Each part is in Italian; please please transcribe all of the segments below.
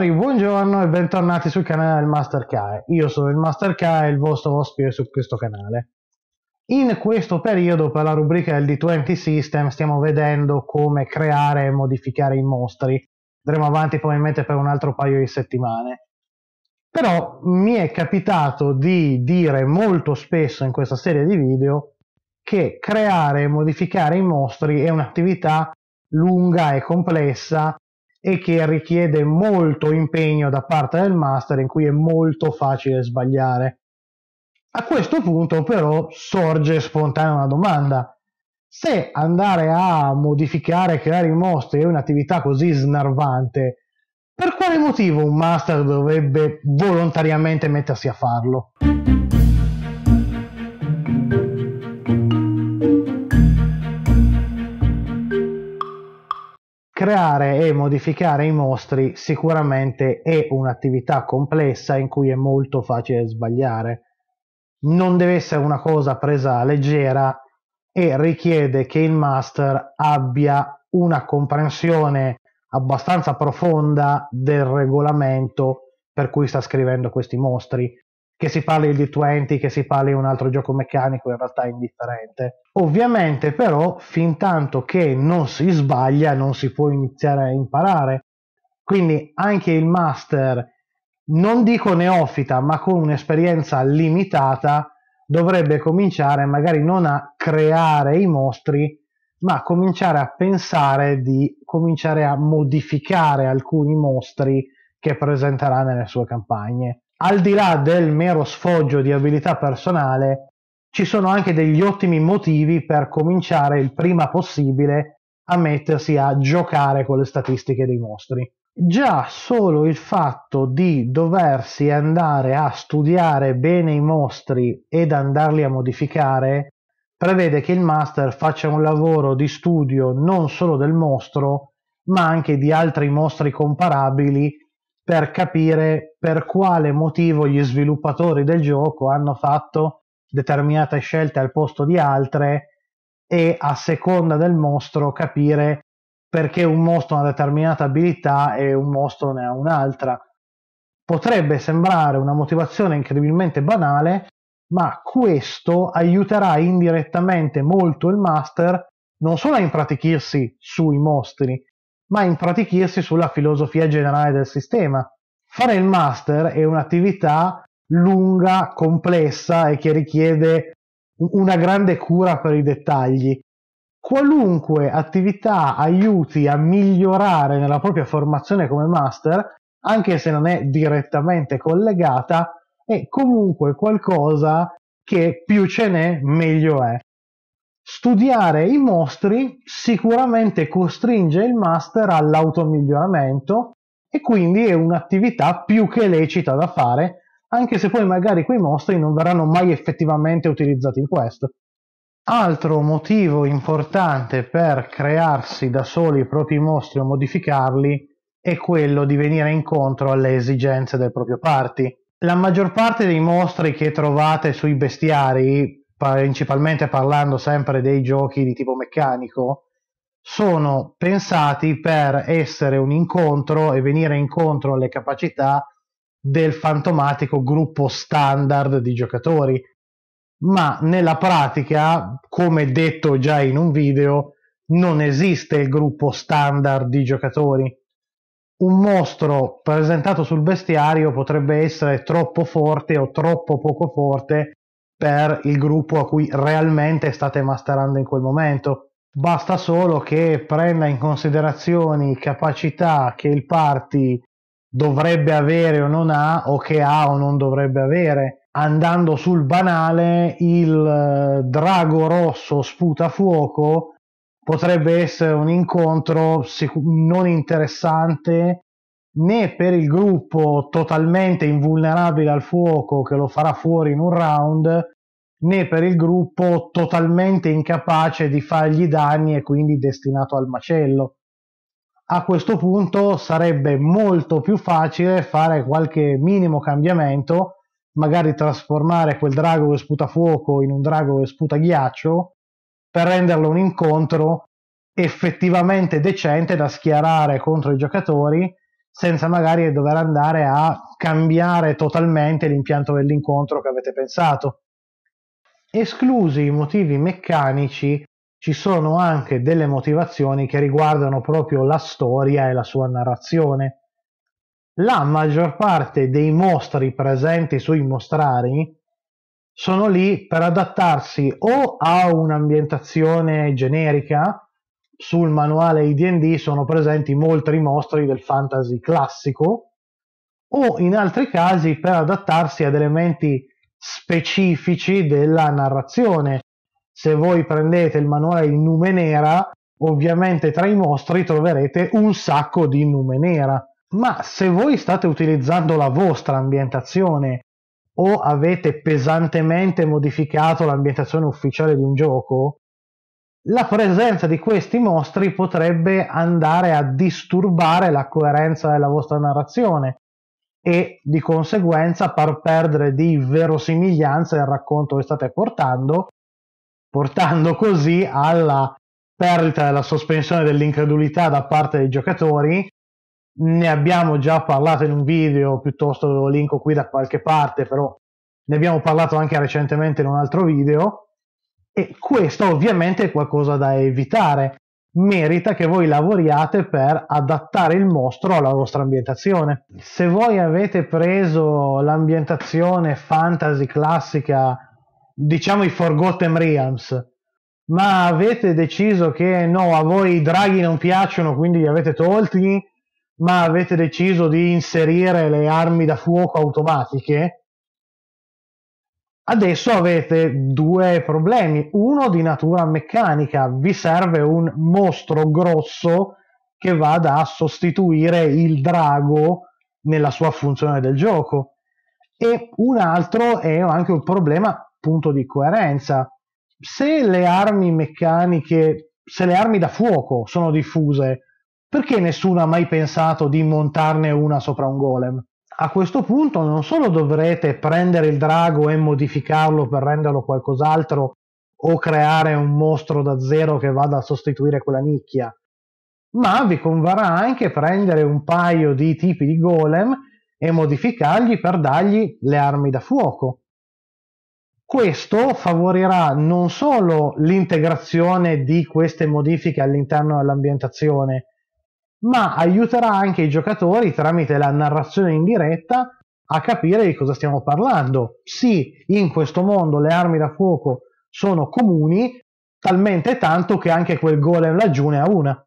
signori, buongiorno e bentornati sul canale del Master Kai. Io sono il Master Kai, il vostro ospite su questo canale. In questo periodo per la rubrica del D20 System stiamo vedendo come creare e modificare i mostri. Andremo avanti probabilmente per un altro paio di settimane. Però mi è capitato di dire molto spesso in questa serie di video che creare e modificare i mostri è un'attività lunga e complessa e che richiede molto impegno da parte del master in cui è molto facile sbagliare. A questo punto però sorge spontanea una domanda. Se andare a modificare, e creare i mostri è un'attività così snarvante, per quale motivo un master dovrebbe volontariamente mettersi a farlo? creare e modificare i mostri sicuramente è un'attività complessa in cui è molto facile sbagliare. Non deve essere una cosa presa leggera e richiede che il master abbia una comprensione abbastanza profonda del regolamento per cui sta scrivendo questi mostri che si parli di 20, che si parli di un altro gioco meccanico, in realtà è indifferente. Ovviamente però, fin tanto che non si sbaglia, non si può iniziare a imparare. Quindi anche il master, non dico neofita, ma con un'esperienza limitata, dovrebbe cominciare magari non a creare i mostri, ma cominciare a pensare di cominciare a modificare alcuni mostri che presenterà nelle sue campagne al di là del mero sfoggio di abilità personale, ci sono anche degli ottimi motivi per cominciare il prima possibile a mettersi a giocare con le statistiche dei mostri. Già solo il fatto di doversi andare a studiare bene i mostri ed andarli a modificare prevede che il master faccia un lavoro di studio non solo del mostro, ma anche di altri mostri comparabili per capire per quale motivo gli sviluppatori del gioco hanno fatto determinate scelte al posto di altre e a seconda del mostro capire perché un mostro ha una determinata abilità e un mostro ne ha un'altra. Potrebbe sembrare una motivazione incredibilmente banale, ma questo aiuterà indirettamente molto il master non solo a impratichirsi sui mostri, ma a impratichirsi sulla filosofia generale del sistema. Fare il master è un'attività lunga, complessa e che richiede una grande cura per i dettagli. Qualunque attività aiuti a migliorare nella propria formazione come master, anche se non è direttamente collegata, è comunque qualcosa che più ce n'è, meglio è. Studiare i mostri sicuramente costringe il master all'automiglioramento, e quindi è un'attività più che lecita da fare, anche se poi magari quei mostri non verranno mai effettivamente utilizzati in questo. Altro motivo importante per crearsi da soli i propri mostri o modificarli è quello di venire incontro alle esigenze del proprio party. La maggior parte dei mostri che trovate sui bestiari, principalmente parlando sempre dei giochi di tipo meccanico, sono pensati per essere un incontro e venire incontro alle capacità del fantomatico gruppo standard di giocatori. Ma nella pratica, come detto già in un video, non esiste il gruppo standard di giocatori. Un mostro presentato sul bestiario potrebbe essere troppo forte o troppo poco forte per il gruppo a cui realmente state masterando in quel momento basta solo che prenda in considerazione capacità che il party dovrebbe avere o non ha o che ha o non dovrebbe avere. Andando sul banale, il eh, drago rosso sputa fuoco potrebbe essere un incontro non interessante né per il gruppo totalmente invulnerabile al fuoco che lo farà fuori in un round, né per il gruppo totalmente incapace di fargli danni e quindi destinato al macello. A questo punto sarebbe molto più facile fare qualche minimo cambiamento, magari trasformare quel drago che sputa fuoco in un drago che sputa ghiaccio, per renderlo un incontro effettivamente decente da schierare contro i giocatori senza magari dover andare a cambiare totalmente l'impianto dell'incontro che avete pensato. Esclusi i motivi meccanici, ci sono anche delle motivazioni che riguardano proprio la storia e la sua narrazione. La maggior parte dei mostri presenti sui mostrari sono lì per adattarsi o a un'ambientazione generica, sul manuale IDD sono presenti molti mostri del fantasy classico, o in altri casi per adattarsi ad elementi specifici della narrazione. Se voi prendete il manuale in nume nera, ovviamente tra i mostri troverete un sacco di nume nera. Ma se voi state utilizzando la vostra ambientazione o avete pesantemente modificato l'ambientazione ufficiale di un gioco, la presenza di questi mostri potrebbe andare a disturbare la coerenza della vostra narrazione e di conseguenza far perdere di verosimiglianza il racconto che state portando, portando così alla perdita della sospensione dell'incredulità da parte dei giocatori. Ne abbiamo già parlato in un video, piuttosto lo linko qui da qualche parte, però ne abbiamo parlato anche recentemente in un altro video. E questo ovviamente è qualcosa da evitare merita che voi lavoriate per adattare il mostro alla vostra ambientazione. Se voi avete preso l'ambientazione fantasy classica, diciamo i Forgotten Realms, ma avete deciso che no, a voi i draghi non piacciono, quindi li avete tolti, ma avete deciso di inserire le armi da fuoco automatiche, Adesso avete due problemi, uno di natura meccanica, vi serve un mostro grosso che vada a sostituire il drago nella sua funzione del gioco e un altro è anche un problema appunto di coerenza. Se le armi meccaniche, se le armi da fuoco sono diffuse, perché nessuno ha mai pensato di montarne una sopra un golem? a questo punto non solo dovrete prendere il drago e modificarlo per renderlo qualcos'altro o creare un mostro da zero che vada a sostituire quella nicchia, ma vi converrà anche prendere un paio di tipi di golem e modificarli per dargli le armi da fuoco. Questo favorirà non solo l'integrazione di queste modifiche all'interno dell'ambientazione, ma aiuterà anche i giocatori tramite la narrazione in diretta a capire di cosa stiamo parlando. Sì, in questo mondo le armi da fuoco sono comuni, talmente tanto che anche quel golem laggiù ne ha una.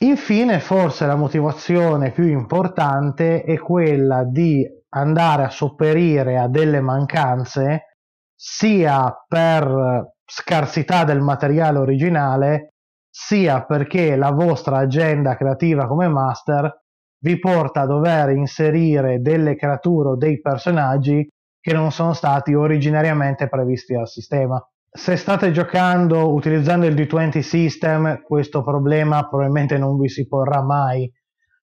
Infine, forse la motivazione più importante è quella di andare a sopperire a delle mancanze sia per scarsità del materiale originale sia perché la vostra agenda creativa come master vi porta a dover inserire delle creature o dei personaggi che non sono stati originariamente previsti dal sistema. Se state giocando utilizzando il D20 System, questo problema probabilmente non vi si porrà mai.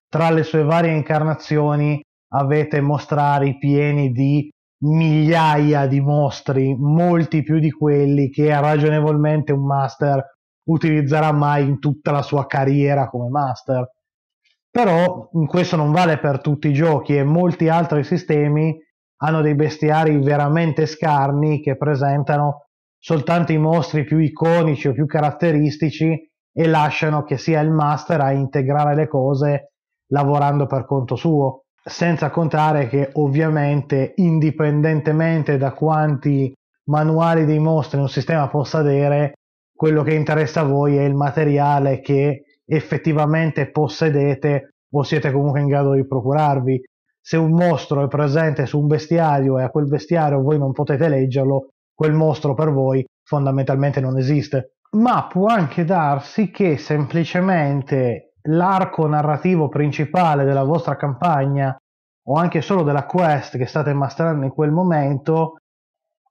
Tra le sue varie incarnazioni avete mostrari pieni di migliaia di mostri, molti più di quelli che ragionevolmente un master utilizzerà mai in tutta la sua carriera come master. Però mm, questo non vale per tutti i giochi e molti altri sistemi hanno dei bestiari veramente scarni che presentano soltanto i mostri più iconici o più caratteristici e lasciano che sia il master a integrare le cose lavorando per conto suo, senza contare che ovviamente indipendentemente da quanti manuali dei mostri un sistema possa avere, quello che interessa a voi è il materiale che effettivamente possedete o siete comunque in grado di procurarvi. Se un mostro è presente su un bestiario e a quel bestiario voi non potete leggerlo, quel mostro per voi fondamentalmente non esiste. Ma può anche darsi che semplicemente l'arco narrativo principale della vostra campagna o anche solo della quest che state masterando in quel momento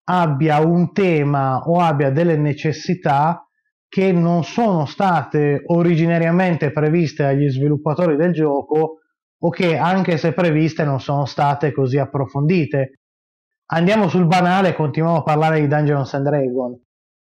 abbia un tema o abbia delle necessità che non sono state originariamente previste agli sviluppatori del gioco o che anche se previste non sono state così approfondite. Andiamo sul banale e continuiamo a parlare di Dungeons and Dragons.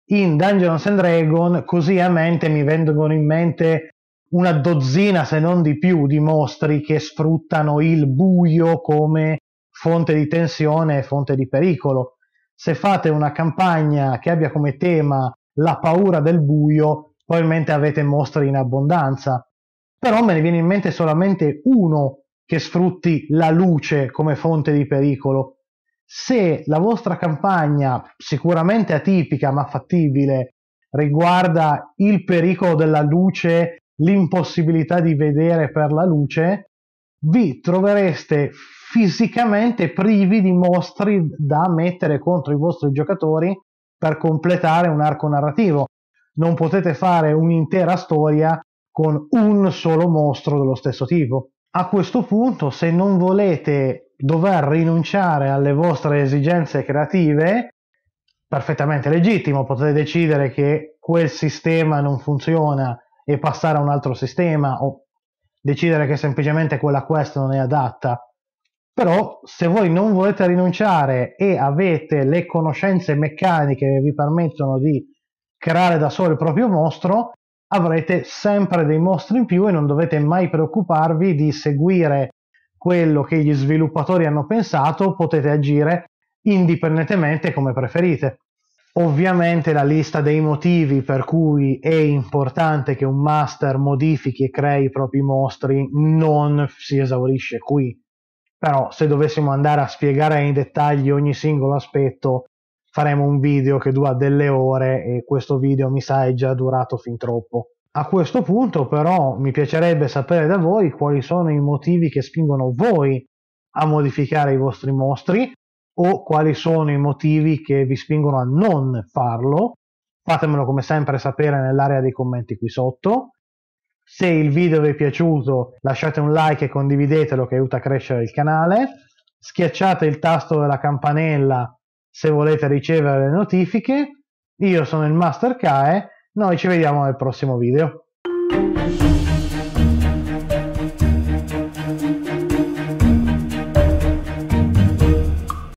In Dungeons and Dragons così a mente mi vengono in mente una dozzina se non di più di mostri che sfruttano il buio come fonte di tensione e fonte di pericolo se fate una campagna che abbia come tema la paura del buio, probabilmente avete mostri in abbondanza. Però me ne viene in mente solamente uno che sfrutti la luce come fonte di pericolo. Se la vostra campagna, sicuramente atipica ma fattibile, riguarda il pericolo della luce, l'impossibilità di vedere per la luce, vi trovereste fisicamente privi di mostri da mettere contro i vostri giocatori per completare un arco narrativo. Non potete fare un'intera storia con un solo mostro dello stesso tipo. A questo punto, se non volete dover rinunciare alle vostre esigenze creative, perfettamente legittimo, potete decidere che quel sistema non funziona e passare a un altro sistema o decidere che semplicemente quella quest non è adatta però se voi non volete rinunciare e avete le conoscenze meccaniche che vi permettono di creare da solo il proprio mostro, avrete sempre dei mostri in più e non dovete mai preoccuparvi di seguire quello che gli sviluppatori hanno pensato, potete agire indipendentemente come preferite. Ovviamente la lista dei motivi per cui è importante che un master modifichi e crei i propri mostri non si esaurisce qui però se dovessimo andare a spiegare in dettaglio ogni singolo aspetto faremo un video che dura delle ore e questo video mi sa è già durato fin troppo. A questo punto però mi piacerebbe sapere da voi quali sono i motivi che spingono voi a modificare i vostri mostri o quali sono i motivi che vi spingono a non farlo. Fatemelo come sempre sapere nell'area dei commenti qui sotto. Se il video vi è piaciuto lasciate un like e condividetelo che aiuta a crescere il canale. Schiacciate il tasto della campanella se volete ricevere le notifiche. Io sono il Master Kae, noi ci vediamo nel prossimo video.